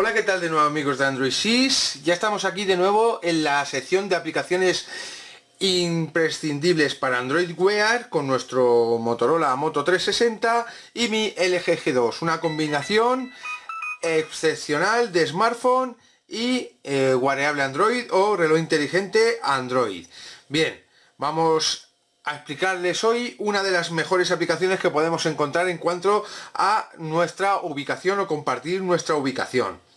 Hola, ¿qué tal de nuevo amigos de Android 6? Ya estamos aquí de nuevo en la sección de aplicaciones imprescindibles para Android Wear con nuestro Motorola Moto 360 y mi LG G2, una combinación excepcional de smartphone y eh, Android o reloj inteligente Android. Bien, vamos a explicarles hoy una de las mejores aplicaciones que podemos encontrar en cuanto a nuestra ubicación o compartir nuestra ubicación.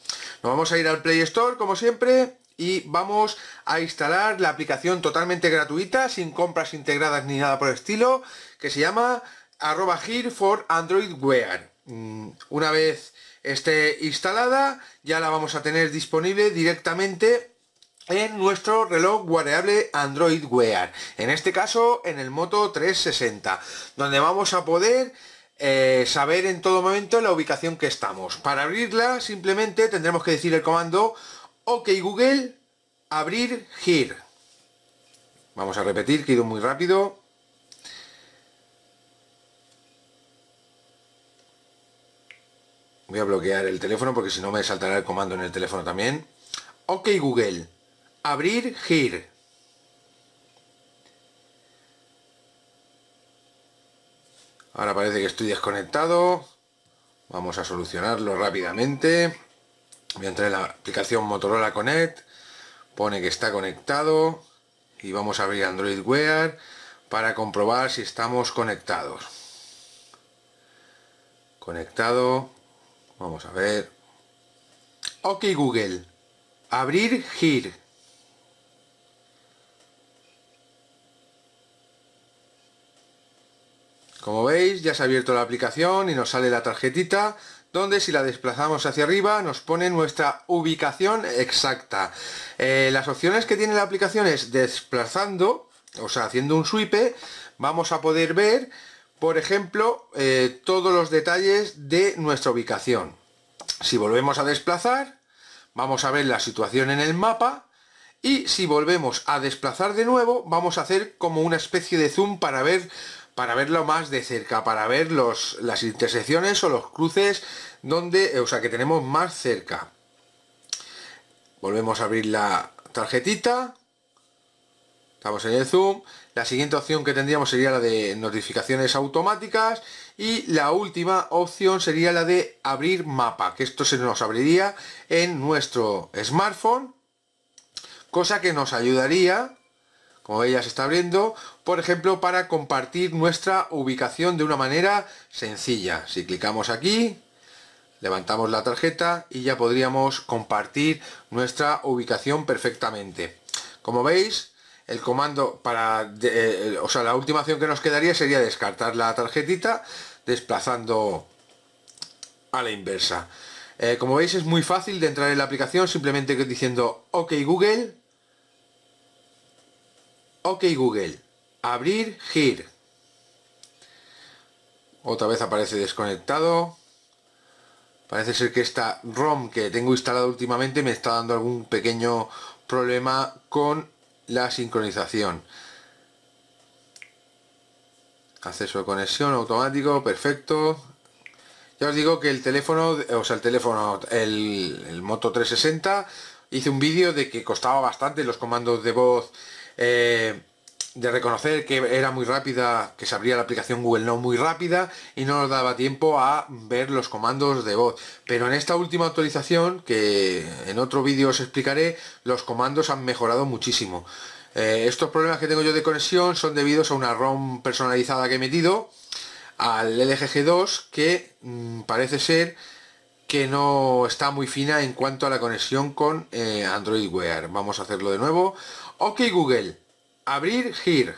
Nos vamos a ir al Play Store, como siempre, y vamos a instalar la aplicación totalmente gratuita, sin compras integradas ni nada por el estilo, que se llama arroba here for Android Wear. Mm, una vez esté instalada, ya la vamos a tener disponible directamente en nuestro reloj variable Android Wear, en este caso en el Moto 360, donde vamos a poder eh, saber en todo momento la ubicación que estamos. Para abrirla simplemente tendremos que decir el comando OK Google abrir gir Vamos a repetir que he ido muy rápido. Voy a bloquear el teléfono porque si no me saltará el comando en el teléfono también. Ok Google, abrir gir Ahora parece que estoy desconectado. Vamos a solucionarlo rápidamente. Voy a la aplicación Motorola Connect. Pone que está conectado. Y vamos a abrir Android Wear para comprobar si estamos conectados. Conectado. Vamos a ver. Ok Google. Abrir GIR. Como veis ya se ha abierto la aplicación y nos sale la tarjetita donde si la desplazamos hacia arriba nos pone nuestra ubicación exacta. Eh, las opciones que tiene la aplicación es desplazando, o sea, haciendo un swipe, vamos a poder ver, por ejemplo, eh, todos los detalles de nuestra ubicación. Si volvemos a desplazar, vamos a ver la situación en el mapa, y si volvemos a desplazar de nuevo, vamos a hacer como una especie de zoom para ver para verlo más de cerca, para ver los, las intersecciones o los cruces donde, eh, o sea, que tenemos más cerca. Volvemos a abrir la tarjetita. Estamos en el zoom. La siguiente opción que tendríamos sería la de notificaciones automáticas. Y la última opción sería la de abrir mapa, que esto se nos abriría en nuestro smartphone. Cosa que nos ayudaría como ella se está abriendo, por ejemplo, para compartir nuestra ubicación de una manera sencilla. Si clicamos aquí, levantamos la tarjeta y ya podríamos compartir nuestra ubicación perfectamente. Como veis, el comando para, eh, o sea, la última acción que nos quedaría sería descartar la tarjetita desplazando a la inversa. Eh, como veis es muy fácil de entrar en la aplicación simplemente diciendo OK Google Ok Google, abrir GIR. Otra vez aparece desconectado. Parece ser que esta ROM que tengo instalada últimamente me está dando algún pequeño problema con la sincronización. Acceso de conexión automático, perfecto. Ya os digo que el teléfono, o sea, el teléfono, el, el Moto 360, hice un vídeo de que costaba bastante los comandos de voz eh, de reconocer que era muy rápida, que se abría la aplicación Google No muy rápida y no nos daba tiempo a ver los comandos de voz. Pero en esta última actualización, que en otro vídeo os explicaré, los comandos han mejorado muchísimo. Eh, estos problemas que tengo yo de conexión son debidos a una ROM personalizada que he metido al LGG2 que mm, parece ser que no está muy fina en cuanto a la conexión con eh, Android Wear. Vamos a hacerlo de nuevo. Ok Google, abrir here.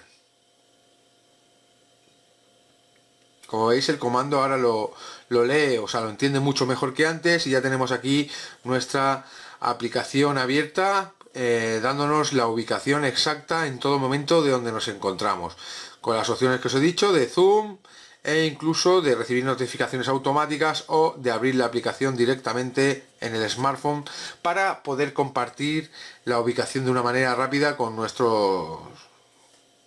Como veis el comando ahora lo, lo lee, o sea, lo entiende mucho mejor que antes y ya tenemos aquí nuestra aplicación abierta eh, dándonos la ubicación exacta en todo momento de donde nos encontramos. Con las opciones que os he dicho de zoom, e incluso de recibir notificaciones automáticas o de abrir la aplicación directamente en el smartphone para poder compartir la ubicación de una manera rápida con nuestros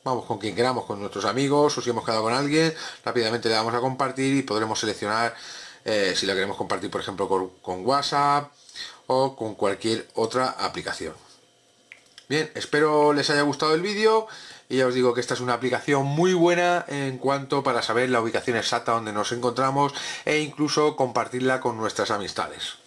vamos con quien queramos, con nuestros amigos o si hemos quedado con alguien, rápidamente le damos a compartir y podremos seleccionar eh, si la queremos compartir por ejemplo con WhatsApp o con cualquier otra aplicación. Bien, espero les haya gustado el vídeo y ya os digo que esta es una aplicación muy buena en cuanto para saber la ubicación exacta donde nos encontramos e incluso compartirla con nuestras amistades.